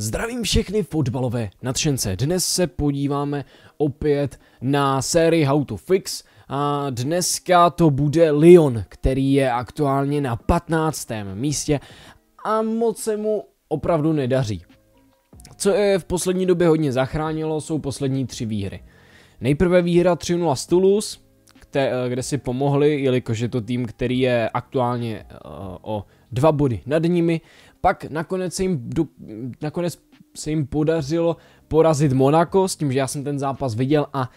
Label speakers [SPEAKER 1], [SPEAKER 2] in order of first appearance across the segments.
[SPEAKER 1] Zdravím všechny fotbalové nadšence. Dnes se podíváme opět na sérii How to Fix a dneska to bude Lyon, který je aktuálně na 15. místě a moc se mu opravdu nedaří. Co je v poslední době hodně zachránilo, jsou poslední tři výhry. Nejprve výhra 3-0 Stulus, kde si pomohli, jelikož je to tým, který je aktuálně eh, o dva body nad nimi. Pak nakonec se jim, do, nakonec se jim podařilo porazit Monaco s tím, že já jsem ten zápas viděl a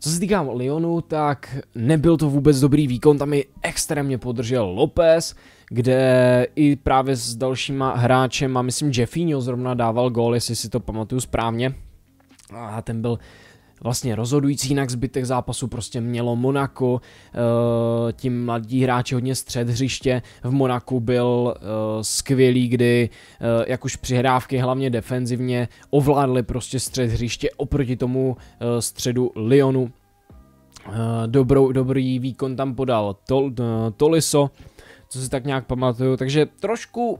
[SPEAKER 1] co se týká Lyonu, tak nebyl to vůbec dobrý výkon, tam je extrémně podržel Lopez, kde i právě s dalšíma hráčem, a myslím Jeffinho zrovna dával gól, jestli si to pamatuju správně, a ten byl vlastně rozhodující, jinak zbytek zápasu prostě mělo Monaku. Eh, Tím mladí hráči hodně střed hřiště, v Monaku byl eh, skvělý, kdy eh, jak už přihrávky hlavně defenzivně ovládli prostě střed hřiště oproti tomu středu Lyonu. Dobrou, dobrý výkon tam podal Toliso, co si tak nějak pamatuju, takže trošku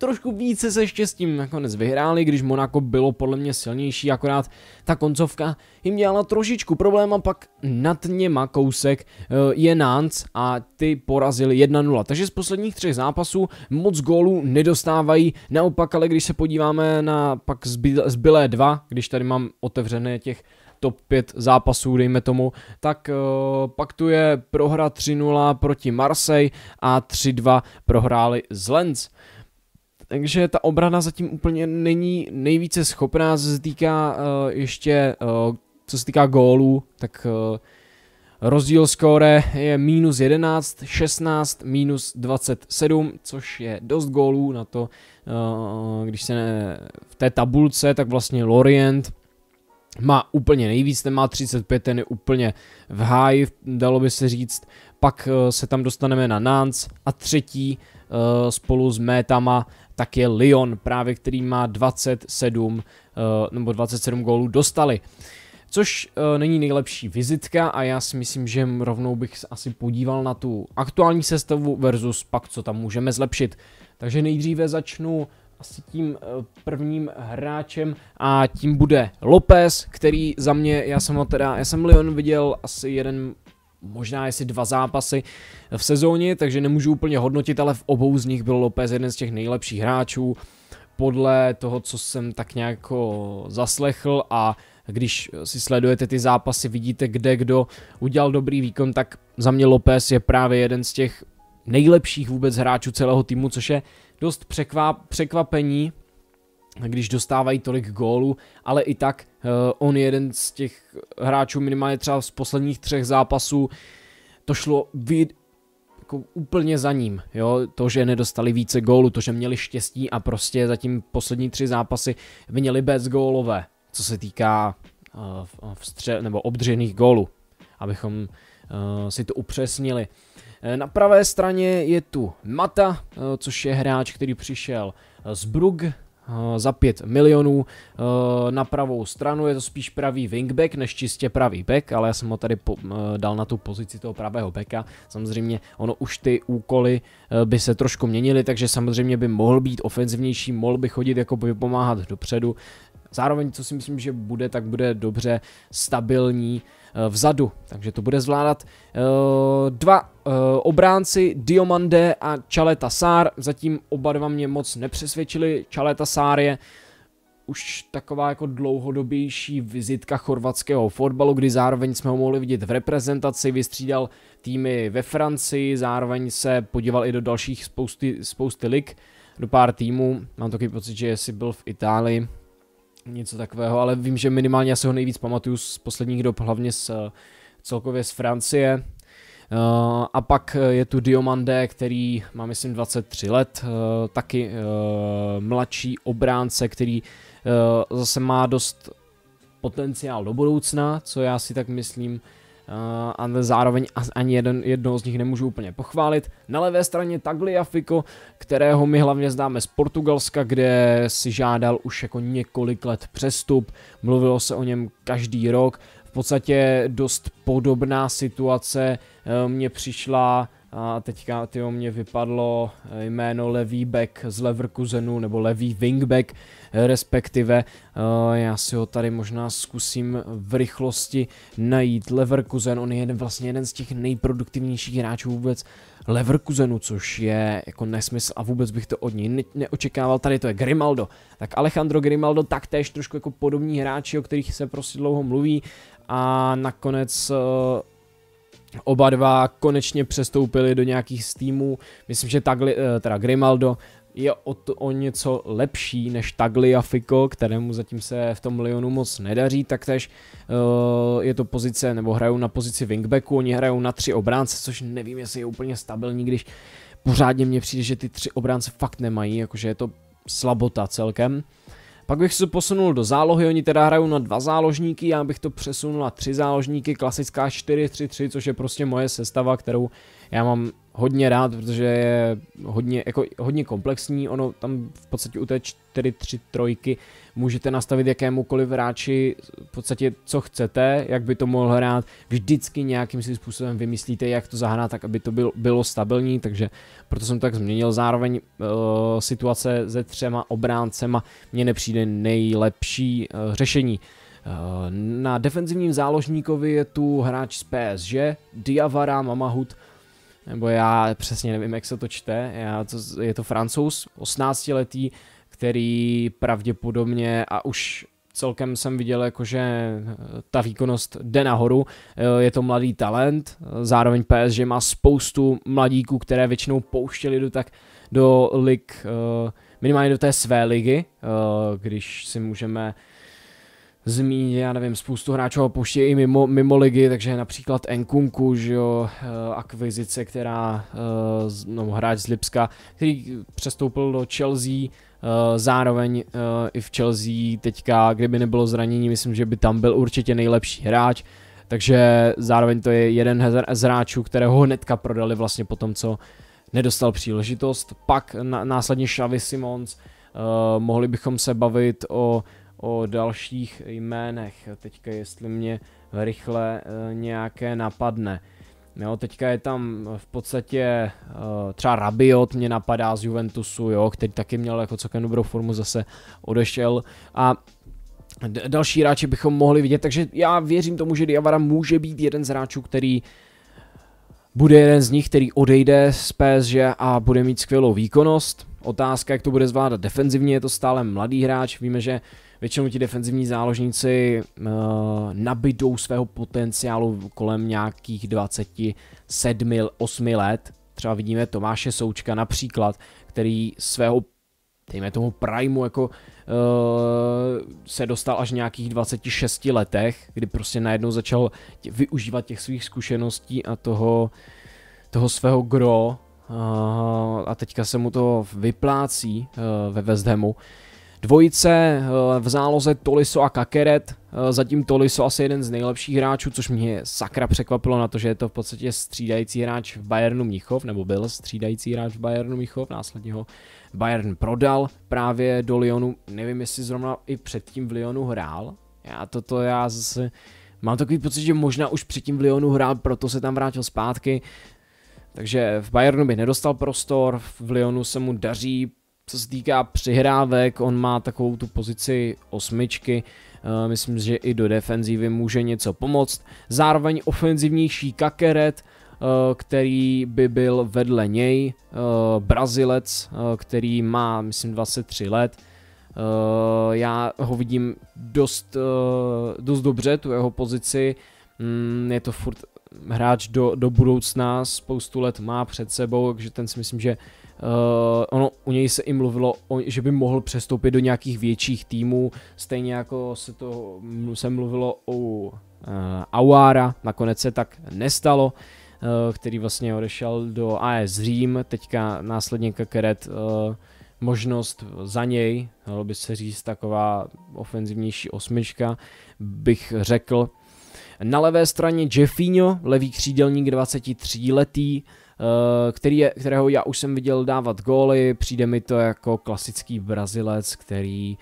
[SPEAKER 1] trošku více se štěstím nakonec vyhráli, když Monako bylo podle mě silnější, akorát ta koncovka jim dělala trošičku problém a pak nad něma kousek eh, je Nantes a ty porazili 1-0. Takže z posledních třech zápasů moc gólů nedostávají, naopak ale když se podíváme na pak zbylé dva, když tady mám otevřené těch top 5 zápasů, dejme tomu, tak uh, pak tu je prohra 3-0 proti Marseille a 3-2 prohráli z Lens takže ta obrana zatím úplně není nejvíce schopná, co se týká uh, ještě, uh, co se týká gólů, tak uh, rozdíl skóre je minus 11, 16, minus 27, což je dost gólů na to, uh, když se ne, v té tabulce, tak vlastně Lorient má úplně nejvíc, ten má 35, ten je úplně v háji, dalo by se říct pak eh, se tam dostaneme na Nantes a třetí eh, spolu s métama tak je Lyon právě, který má 27 eh, nebo 27 gólů dostali. Což není nejlepší vizitka a já si myslím, že rovnou bych asi podíval na tu aktuální sestavu versus pak, co tam můžeme zlepšit. Takže nejdříve začnu asi tím prvním hráčem a tím bude Lopez, který za mě, já jsem ho teda, já jsem Lyon viděl asi jeden možná jestli dva zápasy v sezóně, takže nemůžu úplně hodnotit, ale v obou z nich byl Lopez jeden z těch nejlepších hráčů podle toho, co jsem tak nějak jako zaslechl a když si sledujete ty zápasy, vidíte, kde kdo udělal dobrý výkon, tak za mě Lopez je právě jeden z těch nejlepších vůbec hráčů celého týmu, což je dost překvap, překvapení, když dostávají tolik gólů, ale i tak eh, on je jeden z těch hráčů minimálně třeba z posledních třech zápasů, to šlo vid, jako úplně za ním, jo, to, že nedostali více gólů, to, že měli štěstí a prostě zatím poslední tři zápasy vyněli bez gólové, co se týká uh, eh, vstře- nebo obdřených gólů, abychom uh, si to upřesnili. Na pravé straně je tu Mata, což je hráč, který přišel z Brug, Eh, za 5 milionů eh, na pravou stranu, je to spíš pravý wingback než čistě pravý back, ale já jsem ho tady eh, dal na tu pozici toho pravého backa, samozřejmě ono už ty úkoly by se trošku měnily, takže samozřejmě by mohl být ofenzivnější, mohl by chodit jako by pomáhat dopředu, Zároveň, co si myslím, že bude, tak bude dobře stabilní vzadu, takže to bude zvládat dva Eh, obránci Diomande a Čaleta Sár, zatím oba dva mě moc nepřesvědčili, Čaleta Sár je už taková jako dlouhodobější vizitka chorvatského fotbalu, kdy zároveň jsme ho mohli vidět v reprezentaci, vystřídal týmy ve Francii, zároveň se podíval i do dalších spousty, spousty lig, do pár týmů, mám takový pocit, že jestli byl v Itálii, něco takového, ale vím, že minimálně já se ho nejvíc pamatuju z posledních dob, hlavně z, eh, celkově z Francie, Eh, a pak eh, je tu Diomande, který má myslím 23 let, eh, taky mladší obránce, který zase má dost potenciál do budoucna, co já si tak myslím, ale zároveň ani jeden, jednoho z nich nemůžu úplně pochválit. Na levé straně Tagliafico, kterého my hlavně známe z Portugalska, kde si žádal už jako několik let přestup, mluvilo se o něm každý rok, v podstatě dost podobná situace eh, mě přišla a teďka tyjo, mě vypadlo eh, jméno levý back z Leverkusenu, nebo levý wingback eh, respektive. Já si ho tady možná zkusím v rychlosti najít. Leverkusen, on je jeden, vlastně jeden z těch nejproduktivnějších hráčů vůbec Leverkusenu, což je jako nesmysl a vůbec bych to od ní ne- neočekával. Tady to je Grimaldo. Tak Alejandro Grimaldo taktéž trošku jako podobní hráči, o kterých se prostě dlouho mluví a nakonec eh, oba dva konečně přestoupili do nějakých týmů. Myslím, že Tagli, eh, teda Grimaldo je o, to, o něco lepší než Tagliafico, kterému zatím se v tom Lyonu moc nedaří, taktéž uh, je to pozice, nebo hrajou na pozici wingbacku, oni hrajou na tři obránce, což nevím, jestli je úplně stabilní, když pořádně mně přijde, že ty tři obránce fakt nemají, jakože je to slabota celkem. Uh, pak bych se posunul do zálohy, oni teda hrajou na dva záložníky, já bych to přesunul na tři záložníky, klasická 4-3-3, což je prostě moje sestava, kterou já mám hodně rád, protože je hodně, jako, hodně komplexní. Ono tam v podstatě u té 4-3 trojky můžete nastavit jakémukoliv hráči v podstatě co chcete, jak by to mohl hrát. Vždycky nějakým svým způsobem vymyslíte, jak to zahrát, tak aby to bylo, bylo stabilní, takže proto jsem tak změnil. Zároveň uh, situace se třema obráncema mně nepřijde nejlepší uh, řešení. Eh, na defenzivním záložníkovi je tu hráč z PSG, Diavara Mamahut, nebo já přesně nevím, jak se to čte, já to, je to francouz, 18-letý, který pravděpodobně a už celkem jsem viděl, jako, že eh, ta výkonnost jde nahoru. Eh, je to mladý talent, eh, zároveň PSG má spoustu mladíků, které většinou pouštěli do tak do lig, minimálně do té své ligy, když si můžeme zmínit, já nevím, spoustu hráčů opouští i mimo, mimo ligy, takže například Enkunku, že jo, eh, akvizice, která, eh, no, hráč z Lipska, který přestoupil do Chelsea, eh, zároveň i v Chelsea teďka, kdyby nebylo zranění, myslím, že by tam byl určitě nejlepší hráč, takže zároveň to je jeden z hráčů, kterého hnedka prodali vlastně po tom, co nedostal příležitost. Pak na, následně Xavi Simons, Uh, mohli bychom se bavit o o dalších jménech. Teďka jestli mě rychle eh, nějaké napadne. Jo, teďka je tam v podstatě eh, třeba Rabiot mě napadá z Juventusu, jo, který taky měl jako celkem dobrou formu, zase odešel a další hráči bychom mohli vidět, takže já věřím tomu, že Diavara může být jeden z hráčů, který bude jeden z nich, který odejde z PSG a bude mít skvělou výkonnost. Otázka, jak to bude zvládat defenzivně, je to stále mladý hráč, víme, že většinou ti defenzivní záložníci uh, eh, nabidou svého potenciálu kolem nějakých 27, 8 let. Třeba vidíme Tomáše Součka například, který svého dejme tomu primu jako uh, se dostal až v nějakých 26 letech, kdy prostě najednou začal tě, využívat těch svých zkušeností a toho, toho svého gro a teďka se mu to vyplácí eh, ve West Hamu. Dvojice eh, v záloze Toliso a Kakeret, eh, zatím Toliso asi jeden z nejlepších hráčů, což mě sakra překvapilo na to, že je to v podstatě střídající hráč v Bayernu Mnichov, nebo byl střídající hráč v Bayernu Mnichov, následně ho Bayern prodal právě do Lyonu, nevím jestli zrovna i předtím v Lyonu hrál, já toto já zase Mám takový pocit, že možná už předtím v Lyonu hrál, proto se tam vrátil zpátky. Takže v Bayernu by nedostal prostor, v Lyonu se mu daří, co se týká přihrávek, on má takovou tu pozici osmičky, eh, myslím, že i do defenzívy může něco pomoct. Zároveň ofenzivnější Kakeret, eh, který by byl vedle něj, eh, Brazilec, který má, myslím, 23 let. Já ho vidím dost, dost dobře, tu jeho pozici, hmm, je to furt hráč do, do budoucna spoustu let má před sebou, takže ten si myslím, že Uh, ono u něj se i mluvilo, o, že by mohl přestoupit do nějakých větších týmů, stejně jako se to se mluvilo o uh, eh, Auara, nakonec se tak nestalo, uh, který vlastně odešel do AS Řím, teďka následně Kakeret uh, možnost za něj, bylo by se říct taková ofenzivnější osmička, bych řekl, na levé straně Jeffinho, levý křídelník 23-letý, eh, který je, kterého já už jsem viděl dávat góly, přijde mi to jako klasický Brazilec, který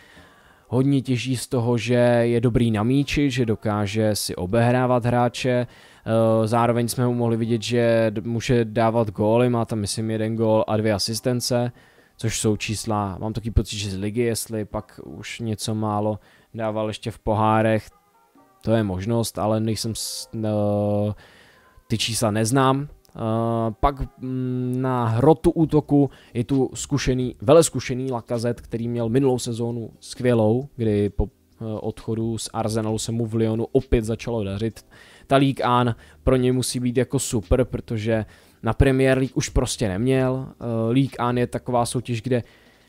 [SPEAKER 1] hodně těží z toho, že je dobrý na míči, že dokáže si obehrávat hráče, eh, zároveň jsme ho mohli vidět, že může dávat góly, má tam myslím jeden gól a dvě asistence, což jsou čísla, mám taky pocit, že z ligy, jestli pak už něco málo dával ještě v pohárech, to je možnost, ale nejsem... Uh, ty čísla neznám. Uh, pak mm, na hrotu útoku je tu zkušený, veleskušený Lakazet, který měl minulou sezónu skvělou, kdy po eh, odchodu z Arsenalu se mu v Lyonu opět začalo dařit. Ta League An pro ně musí být jako super, protože na Premier League už prostě neměl. League An je taková soutěž, kde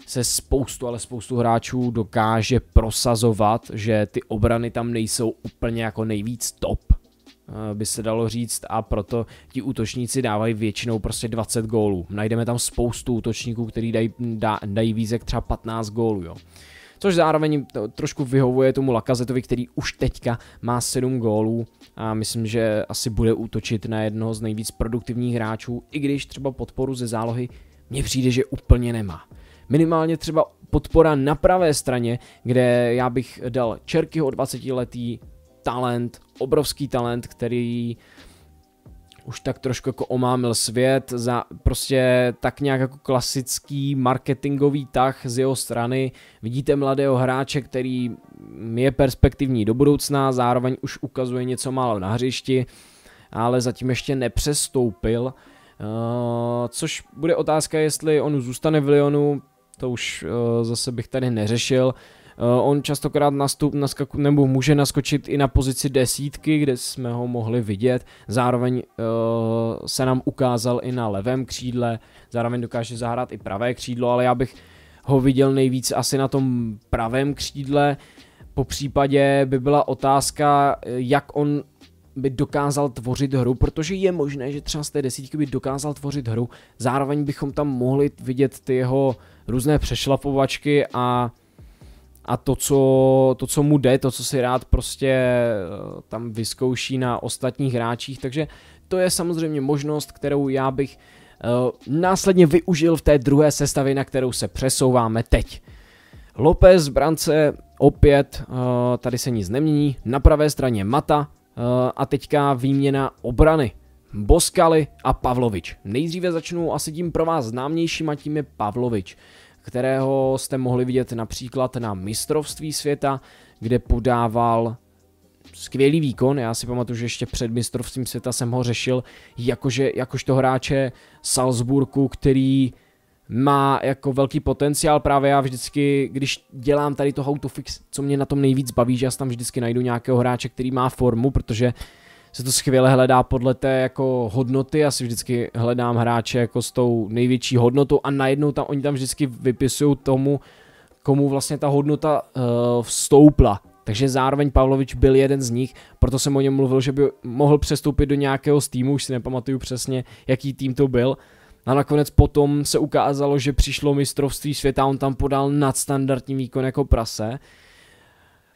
[SPEAKER 1] se spoustu, ale spoustu hráčů dokáže prosazovat, že ty obrany tam nejsou úplně jako nejvíc top eh, by se dalo říct a proto ti útočníci dávají většinou prostě 20 gólů. Najdeme tam spoustu útočníků, který dají, dá, dají výzek třeba 15 gólů, jo. Což zároveň trošku vyhovuje tomu Lakazetovi, který už teďka má 7 gólů a myslím, že asi bude útočit na jednoho z nejvíc produktivních hráčů, i když třeba podporu ze zálohy mně přijde, že úplně nemá. Minimálně třeba podpora na pravé straně, kde já bych dal Čerkyho 20-letý talent, obrovský talent, který už tak trošku jako omámil svět, za prostě tak nějak jako klasický marketingový tah z jeho strany. Vidíte mladého hráče, který je perspektivní do budoucna, zároveň už ukazuje něco málo na hřišti, ale zatím ještě nepřestoupil. Uh, což bude otázka, jestli on zůstane v Lyonu, to už uh, zase bych tady neřešil. Uh, on častokrát nastup naskaku, nebo může naskočit i na pozici desítky, kde jsme ho mohli vidět. Zároveň uh, se nám ukázal i na levém křídle, zároveň dokáže zahrát i pravé křídlo, ale já bych ho viděl nejvíc asi na tom pravém křídle. Po případě by byla otázka, jak on by dokázal tvořit hru, protože je možné, že třeba z té desítky by dokázal tvořit hru, zároveň bychom tam mohli vidět ty jeho uh, různé přešlapovačky a a to co, to, co mu jde, to, co si rád prostě eh, tam vyzkouší na ostatních hráčích, takže to je samozřejmě možnost, kterou já bych uh, následně využil v té druhé sestavě, na kterou se přesouváme teď. Lopez brance, opět, uh, tady se nic nemění, na pravé straně Mata uh, a teďka výměna obrany. Boskali a Pavlovič. Nejdříve začnu asi tím pro vás známějším a tím je Pavlovič, kterého jste mohli vidět například na mistrovství světa, kde podával skvělý výkon, já si pamatuju, že ještě před mistrovstvím světa jsem ho řešil jakože, jakožto hráče Salzburku, který má jako velký potenciál právě já vždycky, když dělám tady to how to fix, co mě na tom nejvíc baví, že já tam vždycky najdu nějakého hráče, který má formu, protože se to skvěle hledá podle té jako hodnoty, já si vždycky hledám hráče jako s tou největší hodnotou a najednou tam, oni tam vždycky vypisují tomu, komu vlastně ta hodnota uh, vstoupla. Takže zároveň Pavlovič byl jeden z nich, proto jsem o něm mluvil, že by mohl přestoupit do nějakého z týmu, už si nepamatuju přesně, jaký tým to byl. A nakonec potom se ukázalo, že přišlo mistrovství světa, on tam podal nadstandardní výkon jako prase.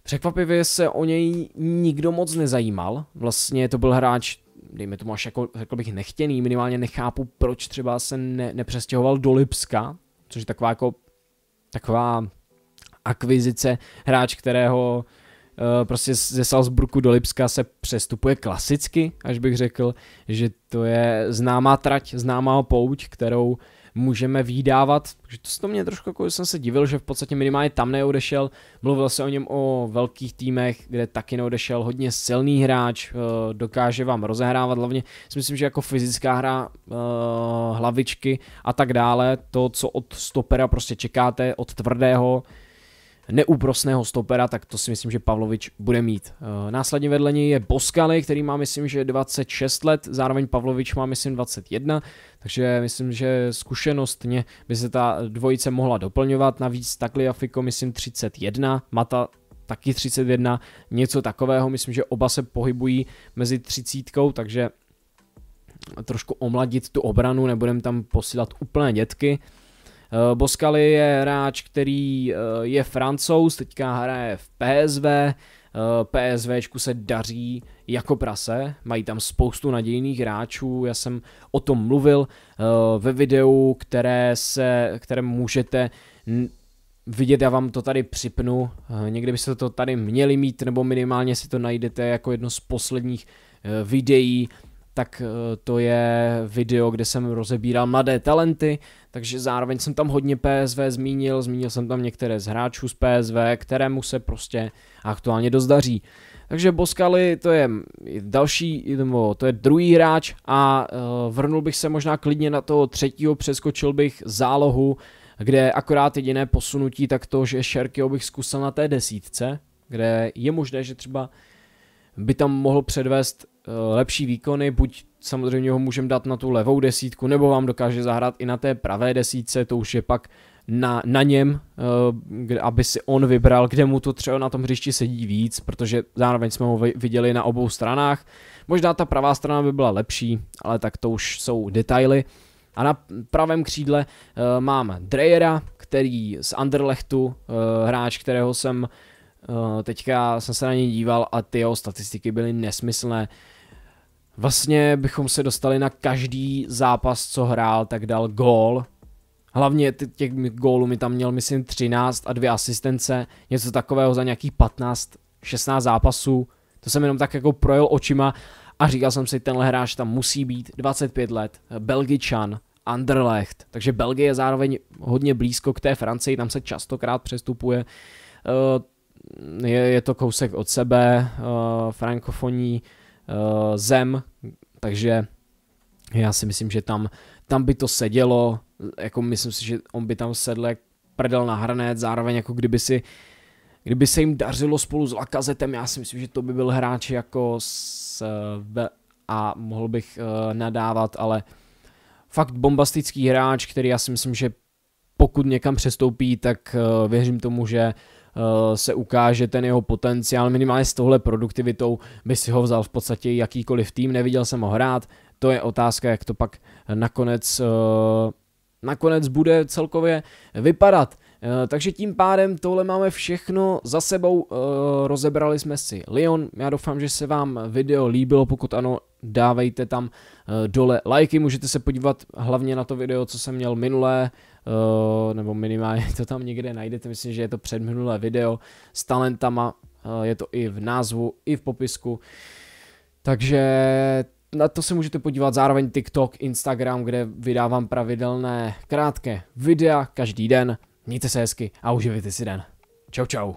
[SPEAKER 1] Překvapivě se o něj nikdo moc nezajímal. Vlastně to byl hráč, dejme tomu až jako, řekl bych, nechtěný, minimálně nechápu, proč třeba se ne, nepřestěhoval do Lipska, což je taková jako, taková akvizice, hráč, kterého uh, prostě ze Salzburgu do Lipska se přestupuje klasicky, až bych řekl, že to je známá trať, známá pouť, kterou můžeme výdávat. Takže to, to mě trošku jako jsem se divil, že v podstatě minimálně tam neodešel. Mluvil se o něm o velkých týmech, kde taky neodešel. Hodně silný hráč, eh, dokáže vám rozehrávat, hlavně si myslím, že jako fyzická hra, eh, hlavičky a tak dále, to, co od stopera prostě čekáte, od tvrdého, neúprosného stopera, tak to si myslím, že Pavlovič bude mít. Eh, následně vedle něj je Boskaly, který má myslím, že 26 let, zároveň Pavlovič má myslím 21, takže myslím, že zkušenostně by se ta dvojice mohla doplňovat, navíc Takliafiko myslím 31, Mata taky 31, něco takového, myslím, že oba se pohybují mezi třicítkou, takže trošku omladit tu obranu, nebudem tam posílat úplné dětky. Eh, Boskali je hráč, který eh, je francouz, teďka hraje v PSV, eh, PSVčku se daří jako prase, mají tam spoustu nadějných hráčů, já jsem o tom mluvil ve videu, které, se, které můžete vidět, já vám to tady připnu, někde byste to tady měli mít, nebo minimálně si to najdete jako jedno z posledních videí, tak eh, to je video, kde jsem rozebíral mladé talenty, takže zároveň jsem tam hodně PSV zmínil, zmínil jsem tam některé z hráčů z PSV, kterému se prostě aktuálně dozdaří. Takže Boskali to je další, to je druhý hráč a eh, vrnul bych se možná klidně na toho třetího, přeskočil bych zálohu, kde akorát jediné posunutí, tak to, že Šerkyho bych zkusil na té desítce, kde je možné, že třeba by tam mohl předvést Eh, lepší výkony, buď samozřejmě ho můžeme dát na tu levou desítku, nebo vám dokáže zahrát i na té pravé desítce, to už je pak na, na něm, eh, kde, aby si on vybral, kde mu to třeba na tom hřišti sedí víc, protože zároveň jsme ho viděli na obou stranách. Možná ta pravá strana by byla lepší, ale tak to už jsou detaily. A na pravém křídle eh, mám Drejera, který z Anderlechtu, hráč, kterého jsem teďka jsem se na něj díval a ty jeho statistiky byly nesmyslné. Vlastně bychom se dostali na každý zápas, co hrál, tak dal gól. Hlavně těch gólů mi tam měl, myslím, 13 a dvě asistence, něco takového za nějakých 15, 16 zápasů. To jsem jenom tak jako projel očima a říkal jsem si, tenhle hráč tam musí být, 25 let, Belgičan, Anderlecht, takže Belgie je zároveň hodně blízko k té Francii, tam se častokrát přestupuje, eh, je, je to kousek od sebe, eh, frankofonní Eh, zem, takže já si myslím, že tam, tam by to sedělo, jako myslím si, že on by tam sedl jak prdel na hranec, zároveň jako kdyby si kdyby se jim dařilo spolu s Lakazetem, já si myslím, že to by byl hráč jako s, a mohl bych eh, nadávat, ale fakt bombastický hráč, který já si myslím, že pokud někam přestoupí, tak eh, věřím tomu, že Eh, se ukáže ten jeho potenciál, minimálně s tohle produktivitou by si ho vzal v podstatě jakýkoliv tým, neviděl jsem ho hrát, to je otázka, jak to pak nakonec, eh, nakonec bude celkově vypadat. Eh, takže tím pádem tohle máme všechno za sebou, rozebrali jsme si Lyon, já doufám, že se vám video líbilo, pokud ano, dávejte tam eh, dole lajky, můžete se podívat hlavně na to video, co jsem měl minulé, eh, nebo minimálně to tam někde najdete, myslím, že je to předminulé video s talentama, eh, je to i v názvu, i v popisku, takže na to se můžete podívat zároveň TikTok, Instagram, kde vydávám pravidelné krátké videa každý den. Mějte se hezky a uživěte si den. Čau čau.